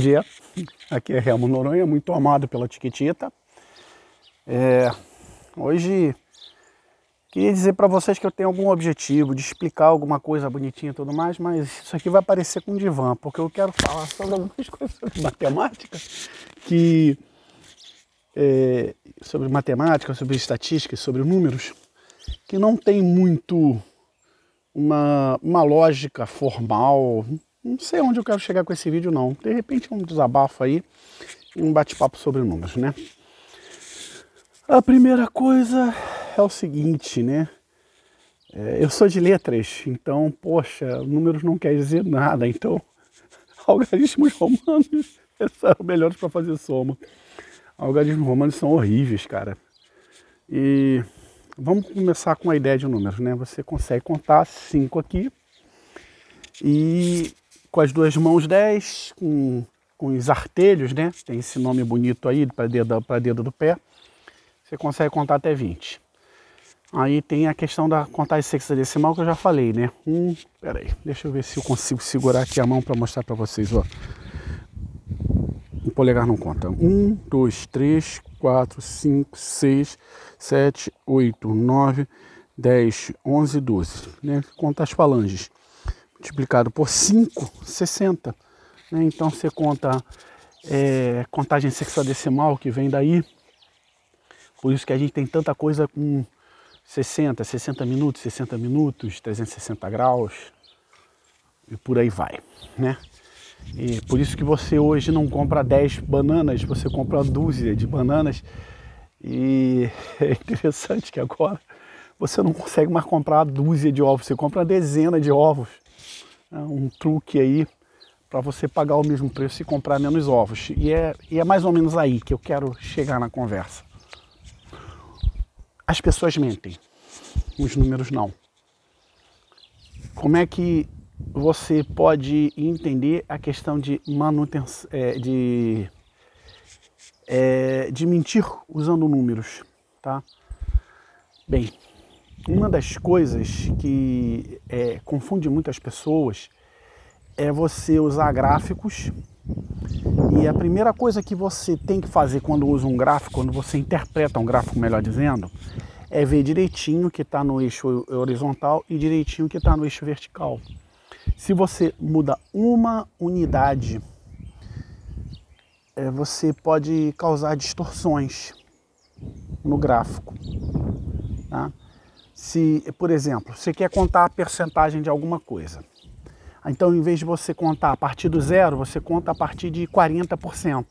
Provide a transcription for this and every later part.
Bom dia, aqui é Remo Noronha, muito amado pela Tiquitita. É, hoje queria dizer para vocês que eu tenho algum objetivo de explicar alguma coisa bonitinha e tudo mais, mas isso aqui vai parecer com um divã, porque eu quero falar sobre algumas coisas sobre matemática, que, é, sobre matemática, sobre estatística, sobre números, que não tem muito uma, uma lógica formal, não sei onde eu quero chegar com esse vídeo, não. De repente, um desabafo aí e um bate-papo sobre números, né? A primeira coisa é o seguinte, né? É, eu sou de letras, então, poxa, números não quer dizer nada. Então, algarismos romanos são melhores para fazer soma. Algarismos romanos são horríveis, cara. E vamos começar com a ideia de números, né? Você consegue contar cinco aqui e com as duas mãos 10, com, com os artelhos, né? Tem esse nome bonito aí para dedo, dedo do pé. Você consegue contar até 20. Aí tem a questão da contagem sexagesimal que eu já falei, né? Um, peraí, deixa eu ver se eu consigo segurar aqui a mão para mostrar para vocês, ó. O polegar não conta. Um, dois, três, quatro, cinco, seis, sete, oito, nove, dez, onze, doze, né? Conta as falanges multiplicado por 5, 60. Né? Então você conta é, contagem sexadecimal que vem daí. Por isso que a gente tem tanta coisa com 60, 60 minutos, 60 minutos, 360 graus e por aí vai, né? E por isso que você hoje não compra 10 bananas, você compra uma dúzia de bananas. E é interessante que agora você não consegue mais comprar a dúzia de ovos, você compra uma dezena de ovos. É, um truque aí para você pagar o mesmo preço e comprar menos ovos. E é, e é mais ou menos aí que eu quero chegar na conversa. As pessoas mentem, os números não. Como é que você pode entender a questão de manutenção, é, de, é, de mentir usando números, tá? Bem, uma das coisas que é, confunde muitas pessoas é você usar gráficos. E a primeira coisa que você tem que fazer quando usa um gráfico, quando você interpreta um gráfico, melhor dizendo, é ver direitinho o que está no eixo horizontal e direitinho o que está no eixo vertical. Se você muda uma unidade, é, você pode causar distorções no gráfico. Tá? Se, por exemplo, você quer contar a percentagem de alguma coisa, então em vez de você contar a partir do zero, você conta a partir de 40%.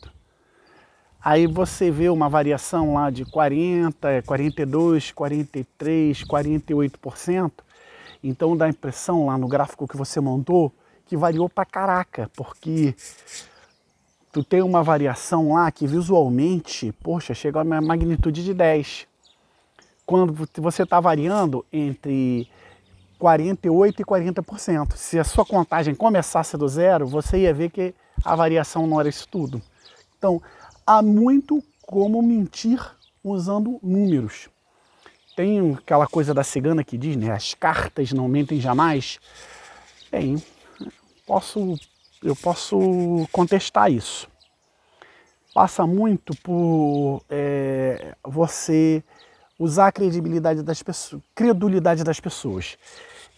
Aí você vê uma variação lá de 40, 42, 43, 48%. Então dá a impressão lá no gráfico que você montou que variou pra caraca, porque tu tem uma variação lá que visualmente, poxa, chega a uma magnitude de 10 quando você está variando entre 48% e 40%. Se a sua contagem começasse do zero, você ia ver que a variação não era isso tudo. Então, há muito como mentir usando números. Tem aquela coisa da cigana que diz, né? As cartas não mentem jamais. Bem, posso, eu posso contestar isso. Passa muito por é, você usar a credibilidade das pessoas, credulidade das pessoas,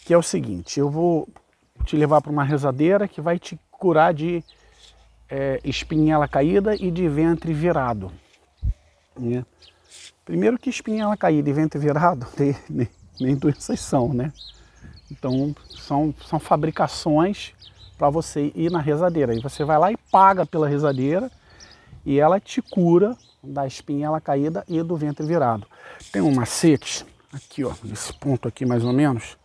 que é o seguinte: eu vou te levar para uma rezadeira que vai te curar de é, espinhela caída e de ventre virado. Né? Primeiro que espinhela caída e ventre virado nem, nem, nem doenças são, né? Então são, são fabricações para você ir na rezadeira. E você vai lá e paga pela rezadeira e ela te cura da espinhela caída e do ventre virado. Tem um macete aqui, ó, nesse ponto aqui mais ou menos.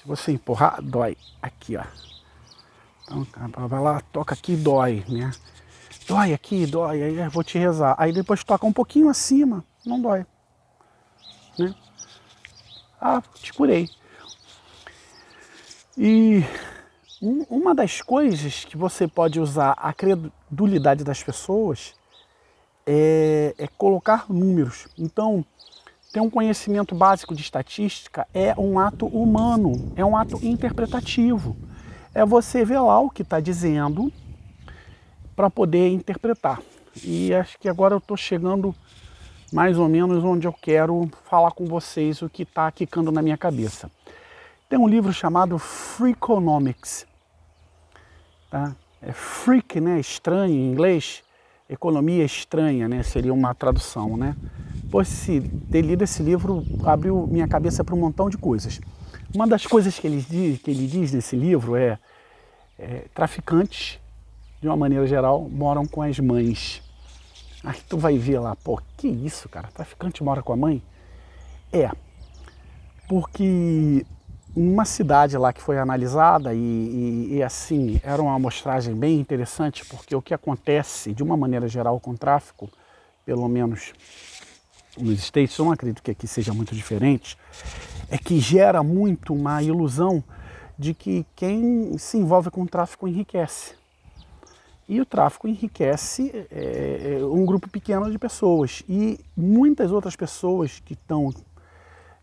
Se você empurrar, dói aqui, ó. Então, vai lá, toca aqui, dói, né? Dói aqui, dói, aí eu vou te rezar. Aí depois toca um pouquinho acima, não dói. Né? Ah, te curei. E uma das coisas que você pode usar a credulidade das pessoas é, é colocar números. Então, ter um conhecimento básico de estatística é um ato humano, é um ato interpretativo. É você ver lá o que está dizendo para poder interpretar. E acho que agora eu estou chegando mais ou menos onde eu quero falar com vocês o que está quicando na minha cabeça. Tem um livro chamado Freakonomics, tá? É freak, né? Estranho em inglês. Economia Estranha, né? Seria uma tradução, né? Pois se ter lido esse livro abriu minha cabeça para um montão de coisas. Uma das coisas que ele diz, que ele diz nesse livro é, é traficantes, de uma maneira geral, moram com as mães. Aí tu vai ver lá, pô, que isso, cara? Traficante mora com a mãe? É, porque uma cidade lá que foi analisada e, e, e, assim era uma amostragem bem interessante porque o que acontece de uma maneira geral com o tráfico, pelo menos nos States, eu não acredito que aqui seja muito diferente, é que gera muito uma ilusão de que quem se envolve com o tráfico enriquece. E o tráfico enriquece é, é um grupo pequeno de pessoas e muitas outras pessoas que estão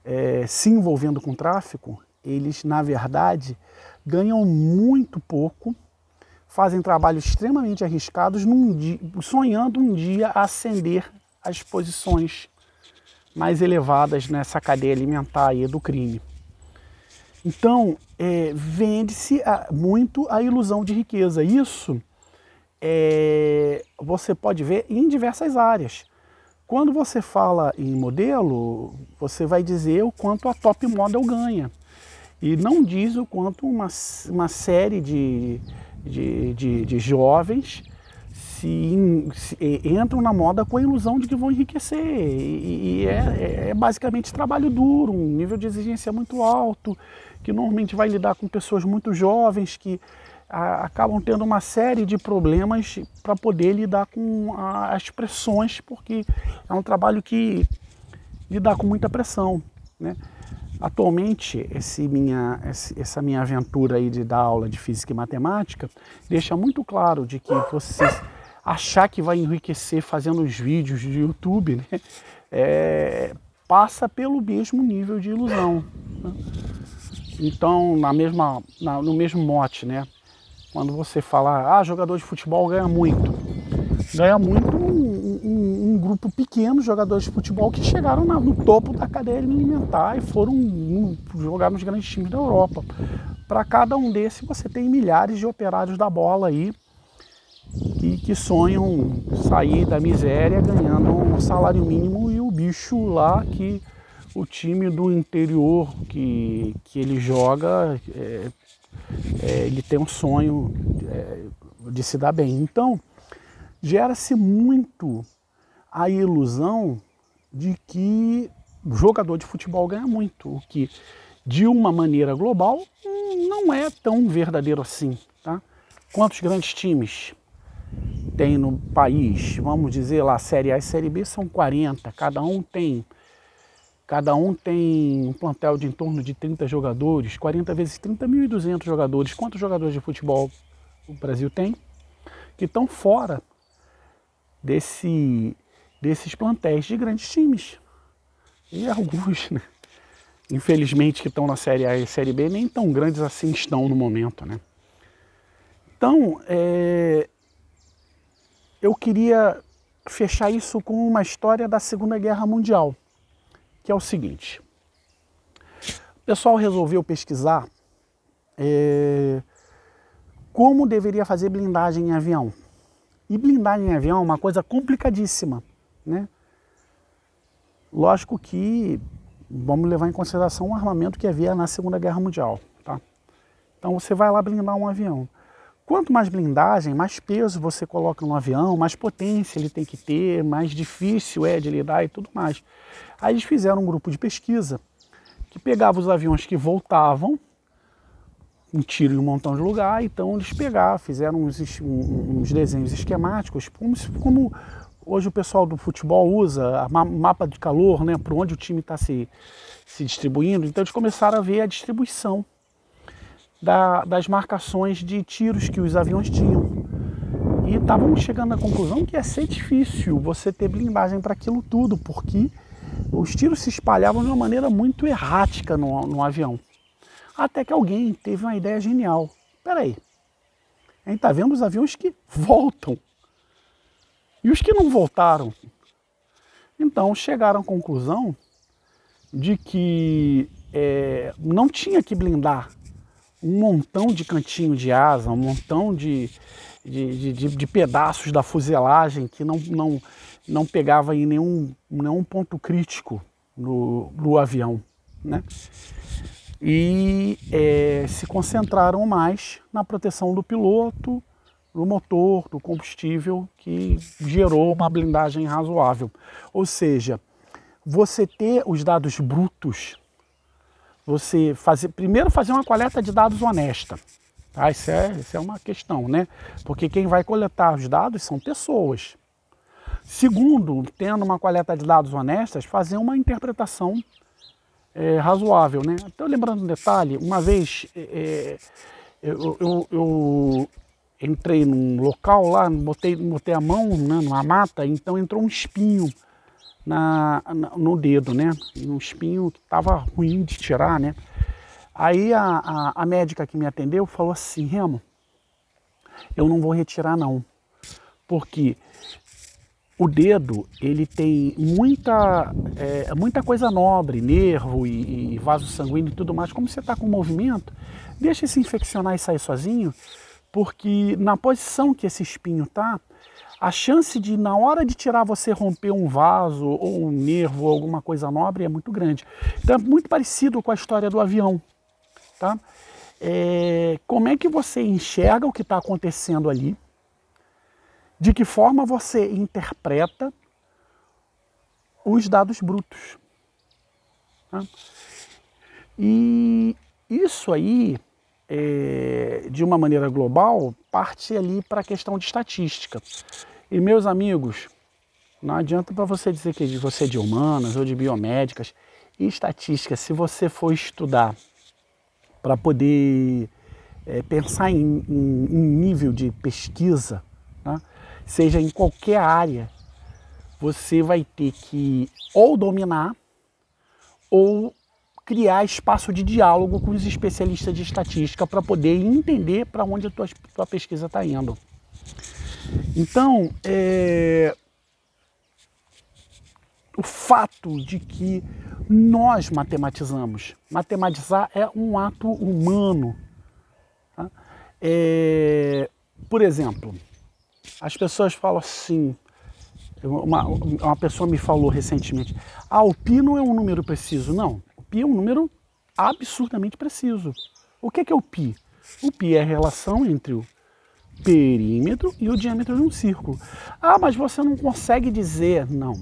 é, se envolvendo com tráfico eles na verdade ganham muito pouco, fazem trabalhos extremamente arriscados, dia, sonhando um dia ascender às posições mais elevadas nessa cadeia alimentar aí do crime. Então, é, vende-se ah, muito a ilusão de riqueza. Isso é, você pode ver em diversas áreas. Quando você fala em modelo, você vai dizer o quanto a top model ganha. E não diz o quanto uma, uma série de, de, de, de jovens se, se, entram na moda com a ilusão de que vão enriquecer. E, e é, é basicamente trabalho duro, um nível de exigência muito alto, que normalmente vai lidar com pessoas muito jovens que acabam tendo uma série de problemas para poder lidar com as pressões, porque é um trabalho que lidar com muita pressão, né? Atualmente, esse minha, essa minha aventura aí de dar aula de física e matemática deixa muito claro de que você achar que vai enriquecer fazendo os vídeos de YouTube, né? É, passa pelo mesmo nível de ilusão. Né. Então, na mesma, na, no mesmo mote, né? Quando você fala, ah, jogador de futebol ganha muito ganha muito um, um, um, grupo pequeno de jogadores de futebol que chegaram na, no topo da cadeia alimentar e foram um, jogar nos grandes times da Europa. Para cada um desses você tem milhares de operários da bola aí que, que sonham sair da miséria ganhando um salário mínimo e o bicho lá que o time do interior que, que ele joga, é, é, ele tem um sonho é, de se dar bem. Então, gera-se muito a ilusão de que o jogador de futebol ganha muito, o que de uma maneira global não é tão verdadeiro assim. Tá? Quantos grandes times tem no país? Vamos dizer lá, Série A e Série B são 40, cada um tem. Cada um tem um plantel de em torno de 30 jogadores, 40 vezes 30, 1.200 jogadores. Quantos jogadores de futebol o Brasil tem? Que estão fora desse, desses plantéis de grandes times. E alguns, né? infelizmente, que estão na Série A e Série B, nem tão grandes assim estão no momento. Né? Então, é... eu queria fechar isso com uma história da Segunda Guerra Mundial, que é o seguinte. O pessoal resolveu pesquisar é... como deveria fazer blindagem em avião. E blindagem em avião é uma coisa complicadíssima, né? Lógico que vamos levar em consideração o armamento que havia na Segunda Guerra Mundial, tá? Então você vai lá blindar um avião. Quanto mais blindagem, mais peso você coloca no avião, mais potência ele tem que ter, mais difícil é de lidar e tudo mais. Aí eles fizeram um grupo de pesquisa que pegava os aviões que voltavam um tiro em um montão de lugar, então eles pegaram, fizeram uns, uns desenhos esquemáticos, como, como, hoje o pessoal do futebol usa, ma mapa de calor, né, para onde o time está se, se distribuindo. Então eles começaram a ver a distribuição da, das marcações de tiros que os aviões tinham. E estavam chegando à conclusão que ia ser difícil você ter blindagem para aquilo tudo, porque os tiros se espalhavam de uma maneira muito errática no, no avião. Até que alguém teve uma ideia genial. Peraí, a gente está vendo os aviões que voltam e os que não voltaram. Então chegaram à conclusão de que é, não tinha que blindar um montão de cantinho de asa, um montão de, de, de, de, pedaços da fuselagem que não, não, não pegava em nenhum, nenhum ponto crítico no, no avião. Né? e é, se concentraram mais na proteção do piloto, do motor, do combustível, que gerou uma blindagem razoável. Ou seja, você ter os dados brutos, você fazer, primeiro fazer uma coleta de dados honesta. Tá? Isso, é, isso é uma questão, né? Porque quem vai coletar os dados são pessoas. Segundo, tendo uma coleta de dados honestas, fazer uma interpretação é, razoável, né? Então, lembrando um detalhe, uma vez é, é, eu, eu, eu, entrei num local lá, botei, botei a mão né, numa mata, então entrou um espinho na, na no dedo, né? Um espinho que estava ruim de tirar, né? Aí a, a, a médica que me atendeu falou assim, Remo, eu não vou retirar não, porque o dedo ele tem muita, é, muita coisa nobre, nervo e, e vaso sanguíneo e tudo mais. Como você está com movimento, deixa esse infeccionar e sair sozinho, porque na posição que esse espinho está, a chance de, na hora de tirar, você romper um vaso ou um nervo ou alguma coisa nobre é muito grande. Então é muito parecido com a história do avião. Tá? É, como é que você enxerga o que está acontecendo ali? de que forma você interpreta os dados brutos. Né? E isso aí, é, de uma maneira global, parte ali para a questão de estatística. E meus amigos, não adianta para você dizer que você é de humanas ou de biomédicas e estatística, se você for estudar para poder é, pensar em, em, em nível de pesquisa, seja em qualquer área, você vai ter que ou dominar ou criar espaço de diálogo com os especialistas de estatística para poder entender para onde a tua, tua pesquisa está indo. Então, é... o fato de que nós matematizamos, matematizar é um ato humano. Tá? É... Por exemplo, as pessoas falam assim. Uma, uma pessoa me falou recentemente: ah, o pi não é um número preciso. Não, o pi é um número absurdamente preciso. O que é, que é o pi? O pi é a relação entre o perímetro e o diâmetro de um círculo. Ah, mas você não consegue dizer, não,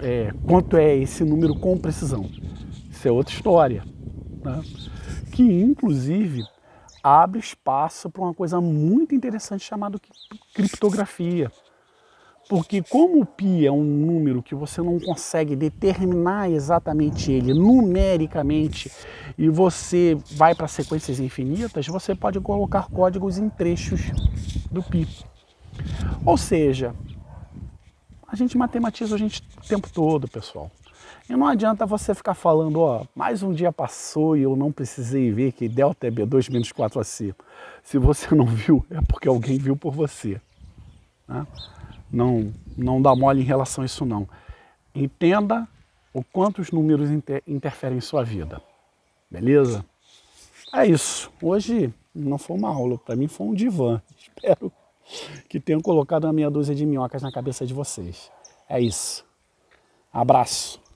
é, quanto é esse número com precisão. Isso é outra história. Né? Que, inclusive, abre espaço para uma coisa muito interessante chamada criptografia. Porque como o pi é um número que você não consegue determinar exatamente ele numericamente e você vai para sequências infinitas, você pode colocar códigos em trechos do pi. Ou seja, a gente matematiza a gente o tempo todo, pessoal. E não adianta você ficar falando, ó, mais um dia passou e eu não precisei ver que delta é B2 menos 4 ac Se você não viu, é porque alguém viu por você. Né? Não, não dá mole em relação a isso não. Entenda o quanto os números inter interferem em sua vida. Beleza? É isso. Hoje não foi uma aula, para mim foi um divã. Espero que tenham colocado uma meia dúzia de minhocas na cabeça de vocês. É isso. Abraço.